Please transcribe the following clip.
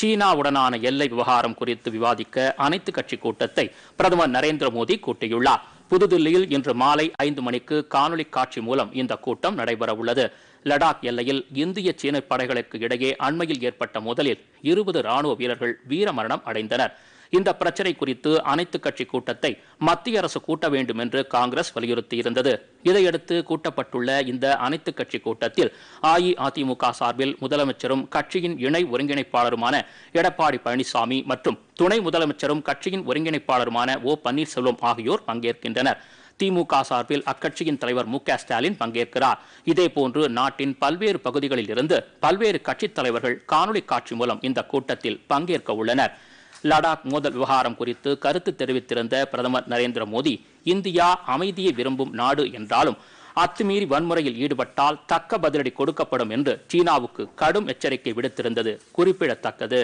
சீனாவுடனான எல்லை விவகாரம் குறித்து விவாதிக்க அனைத்து கட்சி கூட்டத்தை பிரதமர் நரேந்திர மோடி கூட்டியுள்ளார் புதுதில்லியில் இன்று மாலை ஐந்து மணிக்கு காணொலி காட்சி மூலம் இந்த கூட்டம் நடைபெறவுள்ளது லடாக் எல்லையில் இந்திய சீன படைகளுக்கு இடையே அண்மையில் ஏற்பட்ட முதலில் இருபது ராணுவ வீரர்கள் வீரமரணம் அடைந்தனர் இந்த பிரச்சனை குறித்து அனைத்து கட்சி கூட்டத்தை மத்திய அரசு கூட்ட வேண்டும் என்று காங்கிரஸ் வலியுறுத்தியிருந்தது இதையடுத்து கூட்டப்பட்டுள்ள இந்த அனைத்து கட்சி கூட்டத்தில் அஇஅதிமுக சார்பில் முதலமைச்சரும் கட்சியின் இணை ஒருங்கிணைப்பாளருமான எடப்பாடி பழனிசாமி மற்றும் துணை முதலமைச்சரும் கட்சியின் ஒருங்கிணைப்பாளருமான ஓ பன்னீர்செல்வம் ஆகியோர் பங்கேற்கின்றனர் திமுக சார்பில் அக்கட்சியின் தலைவர் மு ஸ்டாலின் பங்கேற்கிறார் இதேபோன்று நாட்டின் பல்வேறு பகுதிகளில் இருந்து பல்வேறு கட்சித் தலைவர்கள் காணொலி காட்சி மூலம் இந்த கூட்டத்தில் பங்கேற்க உள்ளனர் லடாக் மோதல் விவகாரம் குறித்து கருத்து தெரிவித்திருந்த பிரதமர் நரேந்திர மோடி இந்தியா அமைதியை விரும்பும் நாடு என்றாலும் அத்துமீறி வன்முறையில் ஈடுபட்டால் தக்க பதிலடி கொடுக்கப்படும் என்று சீனாவுக்கு கடும் எச்சரிக்கை விடுத்திருந்தது குறிப்பிடத்தக்கது